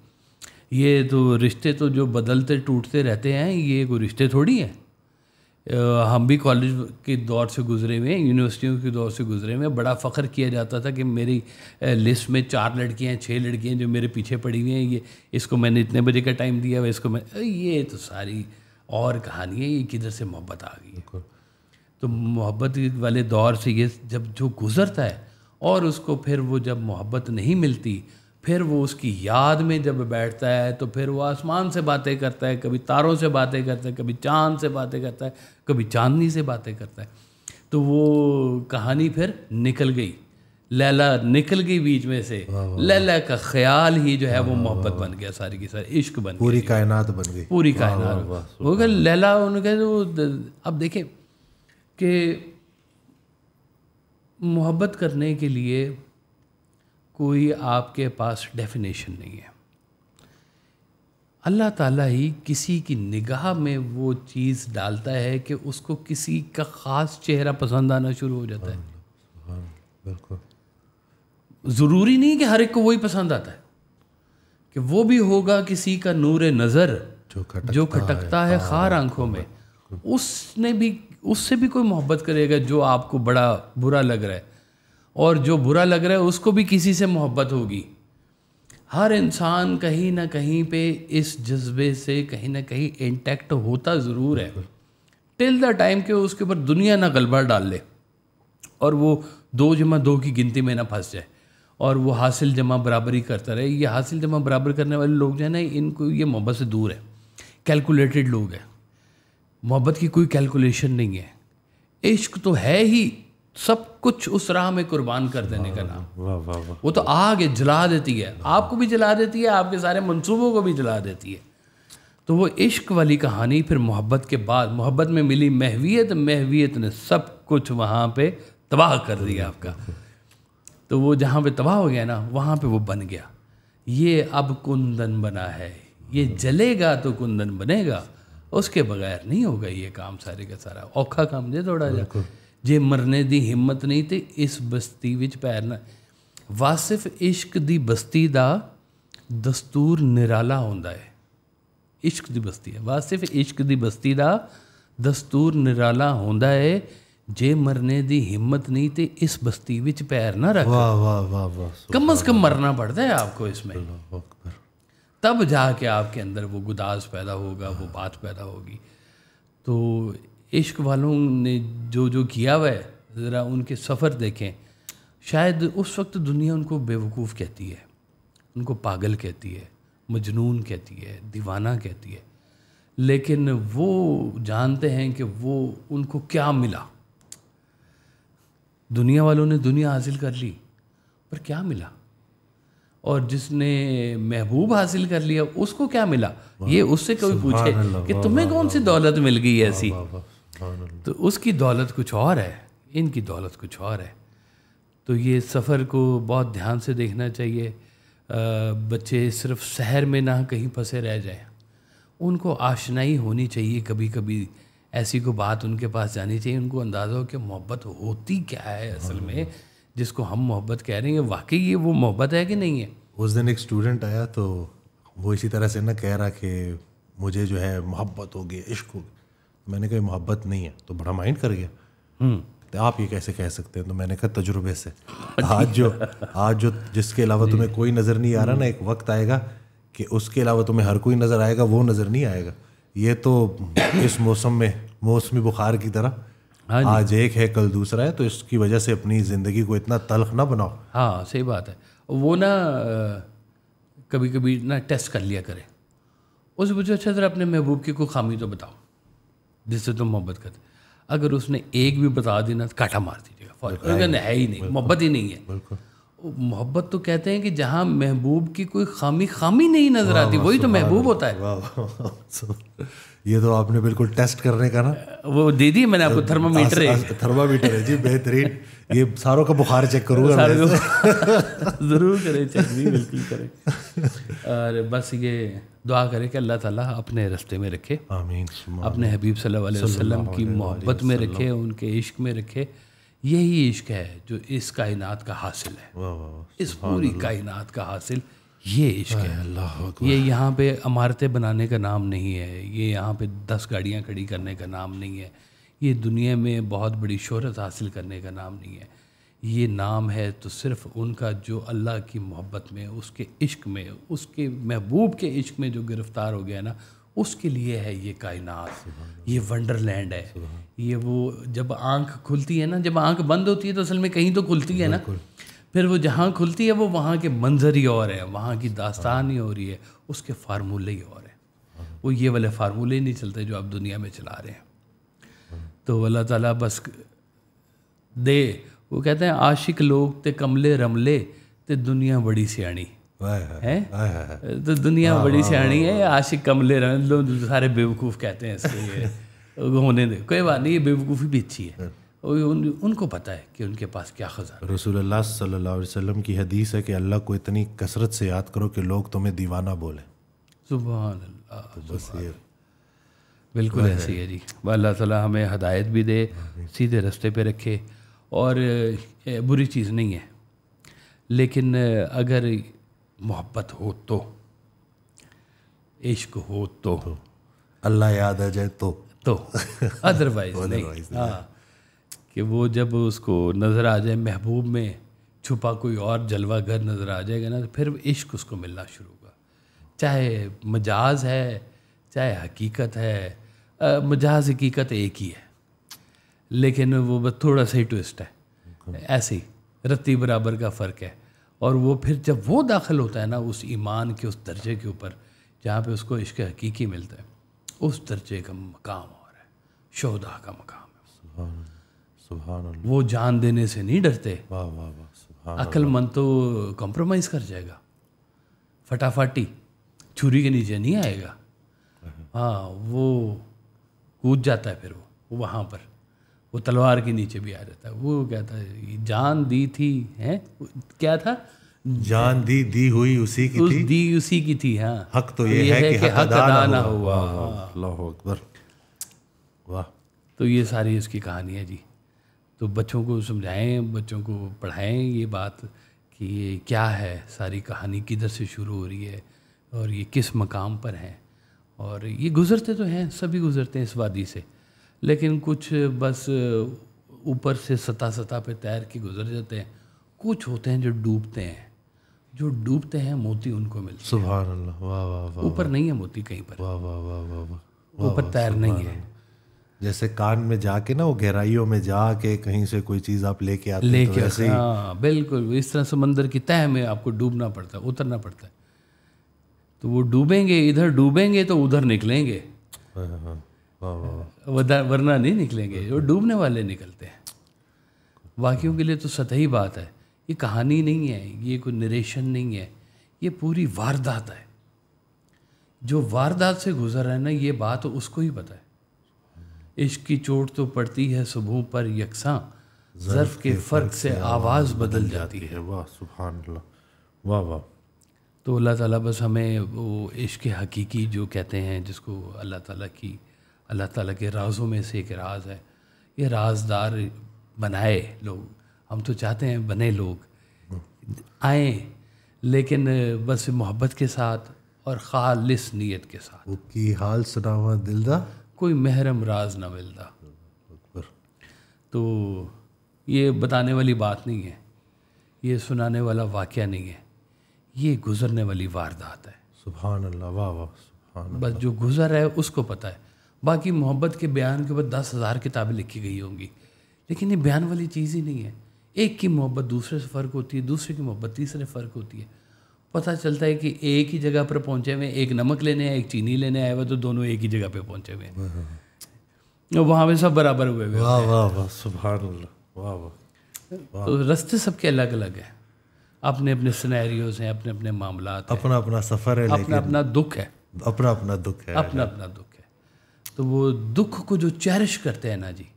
ये तो रिश्ते तो जो बदलते टूटते रहते हैं ये कोई रिश्ते थोड़ी हैं हम भी कॉलेज के दौर से गुजरे हुए हैं यूनिवर्सिटियों के दौर से गुजरे हुए हैं बड़ा फ़ख्र किया जाता था कि मेरी लिस्ट में चार लड़कियां छः लड़कियां जो मेरे पीछे पड़ी हुई हैं ये इसको मैंने इतने बजे का टाइम दिया इसको मैं ये तो सारी और कहानी है ये किधर से मोहब्बत आ गई तो मोहब्बत वाले दौर से ये जब जो गुज़रता है और उसको फिर वो जब मोहब्बत नहीं मिलती फिर वो उसकी याद में जब बैठता है तो फिर वो आसमान से बातें करता है कभी तारों से बातें करता है कभी चांद से बातें करता है कभी चांदनी से बातें करता है तो वो कहानी फिर निकल गई लैला निकल गई बीच में से लैला का ख्याल ही जो है वो मोहब्बत बन गया सारी की सारी इश्क बन पूरी कायनात बन गई पूरी कायनात वो क्या लैला उनके जो तो अब देखें कि मोहब्बत करने के लिए कोई आपके पास डेफिनेशन नहीं है अल्लाह ताला ही किसी की निगाह में वो चीज़ डालता है कि उसको किसी का ख़ास चेहरा पसंद आना शुरू हो जाता है हाँ, हाँ, बिल्कुल ज़रूरी नहीं कि हर एक को वही पसंद आता है कि वो भी होगा किसी का नूर नज़र जो खटकता, जो खटकता है, है हाँ, खार आंखों में उसने भी उससे भी कोई मोहब्बत करेगा जो आपको बड़ा बुरा लग रहा है और जो बुरा लग रहा है उसको भी किसी से मोहब्बत होगी हर इंसान कहीं ना कहीं पे इस जज्बे से कहीं ना कहीं इंटैक्ट होता ज़रूर है टिल द टाइम के उसके ऊपर दुनिया ना गलबा डाल ले और वो दो जमा दो की गिनती में ना फंस जाए और वो हासिल जमा बराबरी करता रहे ये हासिल जमा बराबर करने वाले लोग जो है ना इनको ये मोहब्बत से दूर है कैलकुलेटेड लोग हैं मोहब्बत की कोई कैलकुलेशन नहीं है इश्क तो है ही सब कुछ उस राह में कुर्बान कर देने का नाम वो तो आग है जला देती है आपको भी जला देती है आपके सारे मंसूबों को भी जला देती है तो वो इश्क वाली कहानी फिर मोहब्बत के बाद मोहब्बत में मिली महवियत महवियत ने सब कुछ वहाँ पे तबाह कर दिया आपका तो वो जहाँ पे तबाह हो गया ना वहाँ पे वो बन गया ये अब कुंदन बना है ये जलेगा तो कुंदन बनेगा उसके बगैर नहीं होगा ये काम सारे का सारा औखा काम दे थोड़ा जा जे मरने की हिम्मत नहीं तो इस बस्ती विच पैरना वासिफ इश्क की बस्ती का दस्तूर निराला होंदा है इश्क की बस्ती है वासिफ इश्क की बस्ती का दस्तूर निराला हों जे मरने दी हिम्मत नहीं तो इस बस्ती विच पैर ना रख कम अज़ कम मरना पड़ता है आपको इसमें तब जाके आपके अंदर वो गुदास पैदा होगा वो बात पैदा होगी तो इश्क वालों ने जो जो किया हुआ है ज़रा उनके सफ़र देखें शायद उस वक्त दुनिया उनको बेवकूफ़ कहती है उनको पागल कहती है मजनून कहती है दीवाना कहती है लेकिन वो जानते हैं कि वो उनको क्या मिला दुनिया वालों ने दुनिया हासिल कर ली पर क्या मिला और जिसने महबूब हासिल कर लिया उसको क्या मिला ये उससे कोई पूछे कि तुम्हें कौन सी दौलत मिल गई ऐसी तो उसकी दौलत कुछ और है इनकी दौलत कुछ और है तो ये सफ़र को बहुत ध्यान से देखना चाहिए बच्चे सिर्फ शहर में ना कहीं फंसे रह जाएं उनको आशनाई होनी चाहिए कभी कभी ऐसी को बात उनके पास जानी चाहिए उनको अंदाज़ा हो कि मोहब्बत होती क्या है असल में हाँ। जिसको हम मोहब्बत कह रहे हैं वाकई ये वो मोहब्बत है कि नहीं है उस दिन एक स्टूडेंट आया तो वो इसी तरह से ना कह रहा कि मुझे जो है मोहब्बत होगी इश्क होगी मैंने कहा मोहब्बत नहीं है तो बड़ा माइंड कर गया हम्म। तो आप ये कैसे कह सकते हैं तो मैंने कहा तजुर्बे से आज जो आज जो जिसके अलावा तुम्हें कोई नज़र नहीं आ रहा ना एक वक्त आएगा कि उसके अलावा तुम्हें हर कोई नज़र आएगा वो नज़र नहीं आएगा ये तो इस मौसम में मौसमी बुखार की तरह हाँ आज एक है कल दूसरा है तो इसकी वजह से अपनी ज़िंदगी को इतना तलख ना बनाओ हाँ सही बात है वो ना कभी कभी ना टेस्ट कर लिया करें उस वजह अच्छा ज़रा अपने महबूब की कोई खामी तो बताओ जिससे तुम मोहब्बत करते अगर उसने एक भी बता देना तो काटा मार दीजिएगा है ही नहीं मोहब्बत ही नहीं है मोहब्बत तो कहते हैं कि जहाँ महबूब की कोई खामी खामी नहीं नजर आती वही तो महबूब होता है ये तो आपने बिल्कुल टेस्ट करने का ना वो दे दी मैंने आपको थर्मामीटर है थर्मामीटर है जी बेहतरीन ये सारों का बुखार चेक करूंगा सारों जरूर करें चेक जी बिल्कुल करें और बस ये दुआ करें कि अल्लाह ताला अपने रास्ते में रखे आमीन अपने हबीब सल्लल्लाहु अलैहि वसल्लम की मोहब्बत में रखे उनके इश्क में रखे यही इश्क है जो इस कायनात का हासिल है वाँ वाँ। इस पूरी कायनात का हासिल ये इश्क है अल्लाह ये यहाँ पे इमारतें बनाने का नाम नहीं है ये यहाँ पे दस गाड़ियाँ खड़ी करने का नाम नहीं है ये दुनिया में बहुत बड़ी शहरत हासिल करने का नाम नहीं है ये नाम है तो सिर्फ उनका जो अल्लाह की मोहब्बत में उसके इश्क में उसके महबूब के इश्क में जो गिरफ़्तार हो गया ना उसके लिए है ये कायनात ये वंडरलैंड है ये वो जब आंख खुलती है ना जब आंख बंद होती है तो असल में कहीं तो खुलती है ना फिर वो जहाँ खुलती है वो वहाँ के मंजर ही और है वहाँ की दास्तान ही हो रही है उसके फार्मूले ही और हैं वो ये वाले फार्मूले ही नहीं चलते जो आप दुनिया में चला रहे हैं तो अल्लाह ताला बस दे वो कहते हैं आशिक लोग ते कमले रमले ते दुनिया बड़ी सियाणी है तो दुनिया हाँ, बड़ी हाँ, सियाणी हाँ, है आशिक कमले रमले सारे बेवकूफ़ कहते हैं इसके होने दे कोई बात नहीं ये बेवकूफ़ी भी अच्छी है हाँ। उन, उनको पता है कि उनके पास क्या ख़जा रसूल सल्ला अलैहि की हदीस है कि अल्लाह को इतनी कसरत से याद करो कि लोग तुम्हें दीवाना बोले सुबह तो बिल्कुल ऐसी है जी वह अल्लाह ताला हमें हदायत भी दे हाँ सीधे रास्ते पे रखे और बुरी चीज़ नहीं है लेकिन अगर मोहब्बत हो तो इश्क हो तो, तो अल्लाह याद आ जाए तो तो अदरवाइज नहीं हाँ कि वो जब उसको नज़र आ जाए महबूब में छुपा कोई और जलवा घर नज़र आ जाएगा ना तो फिर इश्क उसको मिलना शुरू होगा चाहे मजाज है चाहे हकीकत है आ, मजाज हकीकत एक ही है लेकिन वो बस थोड़ा सा ही ट्विस्ट है ऐसे ही रत्ती बराबर का फ़र्क है और वो फिर जब वो दाखिल होता है ना उस ईमान के उस दर्जे के ऊपर जहाँ पे उसको इश्क हकीकी मिलता है उस दर्जे का मकाम और है शहदा का मकाम है वो जान देने से नहीं डरते अकल मन तो कॉम्प्रोमाइज़ कर जाएगा फटाफटी छुरी के नीचे नहीं आएगा हाँ वो कूद जाता है फिर वो, वो वहाँ पर वो तलवार के नीचे भी आ जाता है वो क्या था जान दी थी हैं क्या था जान दी दी हुई उसी की उस थी दी उसी की थी हाँ हक तो ये, ये है, है कि हक अदा ना हुआ अल्लाह अकबर वाह तो ये सारी उसकी कहानी है जी तो बच्चों को समझाएं बच्चों को पढ़ाएं ये बात कि ये क्या है सारी कहानी किधर से शुरू हो रही है और ये किस मकाम पर है और ये गुज़रते तो हैं सभी गुज़रते हैं इस वादी से लेकिन कुछ बस ऊपर से सता सता पे तैर के गुज़र जाते हैं कुछ होते हैं जो डूबते हैं जो डूबते हैं मोती उनको मिलते सुबह ऊपर नहीं है मोती कहीं पर ऊपर तैर नहीं है जैसे कान में जाके ना वो गहराइयों में जाके कहीं से कोई चीज आप लेके आते तो लेके तो ऐसे हाँ बिल्कुल इस तरह समंदर की तह में आपको डूबना पड़ता है उतरना पड़ता है तो वो डूबेंगे इधर डूबेंगे तो उधर निकलेंगे हाँ, हाँ, हाँ। वरना नहीं निकलेंगे वो डूबने वाले निकलते हैं बाकियों के लिए तो सतही बात है ये कहानी नहीं है ये कोई नरेशन नहीं है ये पूरी वारदात है जो वारदात से गुजर है ना ये बात उसको ही पता है इश्क की चोट तो पड़ती है सुबह पर यकसा जर्फ के फ़र्क से आवाज़ बदल जाती है वाह सुबह वाह वाह तो अल्लाह ताला बस हमें वो इश्क हकीकी जो कहते हैं जिसको अल्लाह ताला की अल्लाह ताला के राज़ों में से एक राज है ये राजदार बनाए लोग हम तो चाहते हैं बने लोग आए लेकिन बस मोहब्बत के साथ और खालिस नीयत के साथ की हाल सुना दिलदा कोई महरम राज ना मिलता तो ये बताने वाली बात नहीं है ये सुनाने वाला वाक़ नहीं है ये गुज़रने वाली वारदात है सुबहान अल्लाह वाह वाह बस जो गुज़र है उसको पता है बाकी मोहब्बत के बयान के ऊपर दस हज़ार किताबें लिखी गई होंगी लेकिन ये बयान वाली चीज़ ही नहीं है एक की मोहब्बत दूसरे से फ़र्क होती है दूसरे की मोहब्बत तीसरे फ़र्क होती है पता चलता है कि एक ही जगह पर पहुंचे हुए एक नमक लेने आए एक चीनी लेने आए हुए तो दोनों एक ही जगह पे पहुंचे हुए हैं वहाँ पे सब बराबर हुए हुए वाह वाह वाह तो रास्ते सबके अलग अलग हैं अपने अपने सिनेरियोज हैं अपने अपने मामला अपना अपना सफ़र है अपना अपना दुख है अपना अपना दुख है अपना अपना दुख है तो वो दुख को जो चैरिश करते हैं ना जी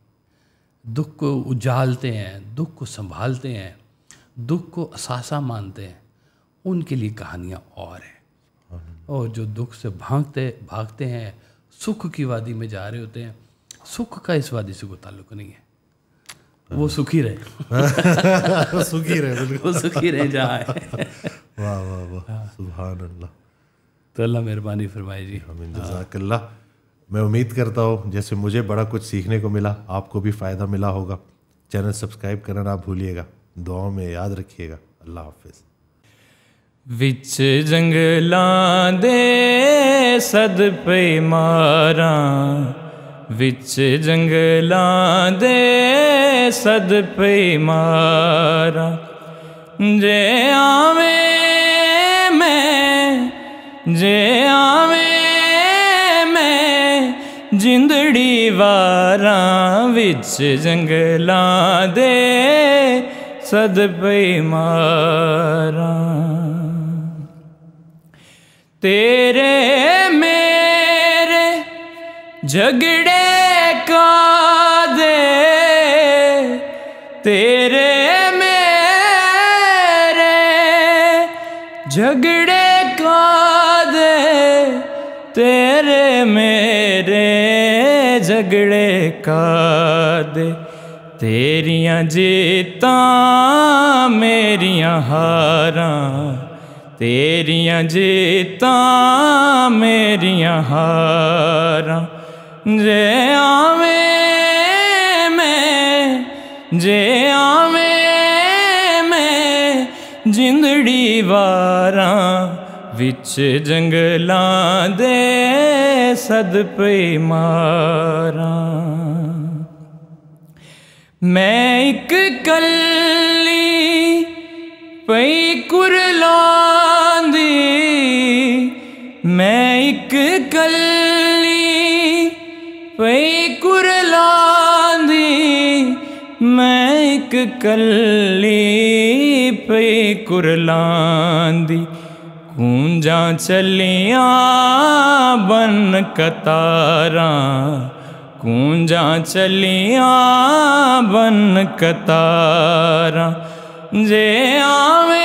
दुख को उजालते हैं दुख को संभालते हैं दुख को असासा मानते हैं उनके लिए कहानियाँ और हैं हम्म। और जो दुख से भागते भागते हैं सुख की वादी में जा रहे होते हैं सुख का इस वादी से कोई ताल्लुक नहीं है वो हाँ। सुखी रहे सुखी रहे वो सुखी रहे जाए वाह वाह वाह हाँ। सुबह अल्लाह तो अल्लाह मेहरबानी फरमाए जी हमें जजाकल्ला मैं उम्मीद करता हूँ जैसे मुझे बड़ा कुछ सीखने को मिला आपको भी फ़ायदा मिला होगा चैनल सब्सक्राइब करना ना भूलिएगा दुआओं में याद रखिएगा अल्लाह हाफिज़ विच जंगला दे सद पे मारा विच जंगला दे सद पे मारा जे आवे मैं जे आवे ਜਿੰਦੜੀ ਵਾਰਾਂ ਵਿੱਚ ਜੰਗਲਾਂ ਦੇ ਸਦ ਪਈ ਮਾਰਾਂ ਤੇਰੇ ਮੇਰੇ ਝਗੜੇ ਕਾ ਦੇ ਤੇਰੇ ਮੇਰੇ ਝਗੜੇ ਤੇਰੇ ਮੇਰੇ ਝਗੜੇ ਕਾਦ ਤੇਰੀਆਂ ਜੀਤਾਂ ਮੇਰੀਆਂ ਹਾਰਾਂ ਤੇਰੀਆਂ ਜੀਤਾਂ ਮੇਰੀਆਂ ਹਾਰਾਂ ਜੇ ਆਵੇਂ ਮੈਂ ਜੇ ਆਵੇਂ ਮੈਂ ਜਿੰਦੜੀ ਵਾਰਾਂ ਵਿੱਚ ਜੰਗਲਾਂ ਦੇ ਸਦ ਪਈ ਮਾਰਾਂ ਮੈਂ ਇੱਕ ਕੱਲੀ ਪਈ ਕੁਰਲਾਂਦੀ ਮੈਂ ਇੱਕ ਕੱਲੀ ਪਈ ਕੁਰਲਾਂਦੀ ਮੈਂ ਇੱਕ ਕੱਲੀ ਪਈ ਕੁਰਲਾਂਦੀ ਉਂਜਾਂ ਚੱਲੀਆਂ ਬਨ ਕਤਾਰਾਂ ਗੂੰਜਾਂ ਚੱਲੀਆਂ ਬਨ ਕਤਾਰਾਂ ਜੇ ਆਵੇਂ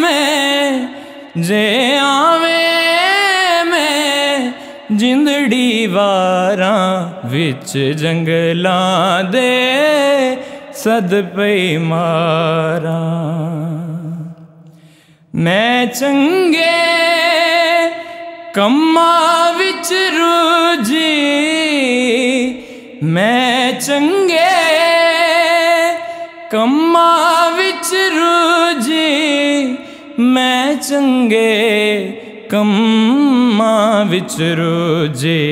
ਮੈਂ ਜੇ ਆਵੇਂ ਮੈਂ ਜਿੰਦੜੀ ਵਾਰਾਂ ਵਿੱਚ ਜੰਗਲਾਂ ਦੇ ਸਦ ਪਈ ਮਾਰਾਂ ਮੈਂ ਚੰਗੇ ਕੰਮਾਂ ਵਿੱਚ ਰੁੱਝੀ ਮੈਂ ਚੰਗੇ ਕੰਮਾਂ ਵਿੱਚ ਰੁੱਝੀ ਮੈਂ ਚੰਗੇ ਕੰਮਾਂ ਵਿੱਚ ਰੁੱਝੀ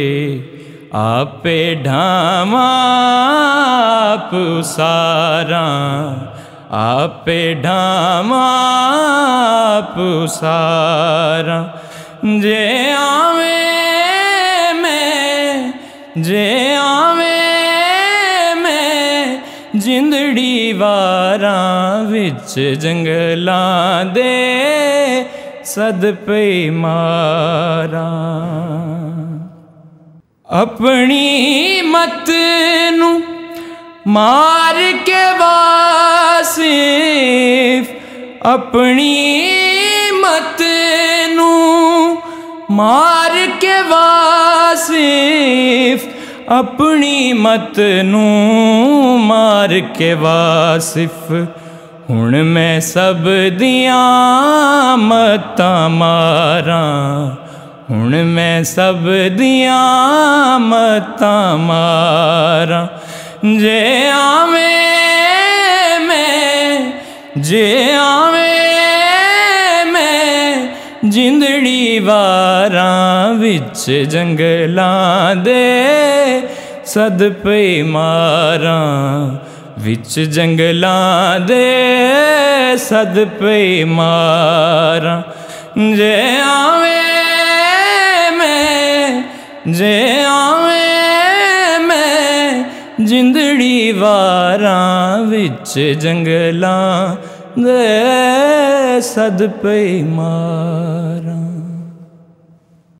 ਆਪੇ ਢਾਵਾਂ ਆਪ ਉਸਾਰਾਂ ਆਪੇ ਢਾਮਾ ਪੁਸਾਰਾ ਜੇ ਆਵੇ ਮੈਂ ਜੇ ਆਵੇ ਮੈਂ ਜਿੰਦੜੀ ਵਾਰਾਂ ਵਿੱਚ ਜੰਗਲਾਂ ਦੇ ਸਦ ਪਈ ਮਾਰਾਂ ਆਪਣੀ ਮਤ ਨੂੰ ਮਾਰ ਕੇ ਵਾ ਸਿਫ ਆਪਣੀ ਮਤ ਨੂੰ ਮਾਰ ਕੇ ਵਾਸਿਫ ਆਪਣੀ ਮਤ ਨੂੰ ਮਾਰ ਕੇ ਵਾਸਿਫ ਹੁਣ ਮੈਂ ਸਭ ਦੀਆਂ ਮਤਾਂ ਮਾਰਾਂ ਹੁਣ ਮੈਂ ਸਭ ਦੀਆਂ ਮਤਾਂ ਮਾਰਾਂ ਜੇ ਆਵੇਂ ਜੇ ਆਵੇਂ ਮੈਂ ਜਿੰਦੜੀ ਵਾਰਾਂ ਵਿੱਚ ਜੰਗਲਾਂ ਦੇ ਸਦ ਪਈ ਮਾਰਾਂ ਵਿੱਚ ਜੰਗਲਾਂ ਦੇ ਸਦ ਪਈ ਮਾਰਾਂ ਜੇ ਆਵੇਂ ਮੈਂ ਜੇ ਆਵੇਂ ਜਿੰਦੜੀ ਵਾਰਾਂ ਵਿੱਚ ਜੰਗਲਾਂ ਦੇ ਸਦ ਪਈ ਮਾਰਾਂ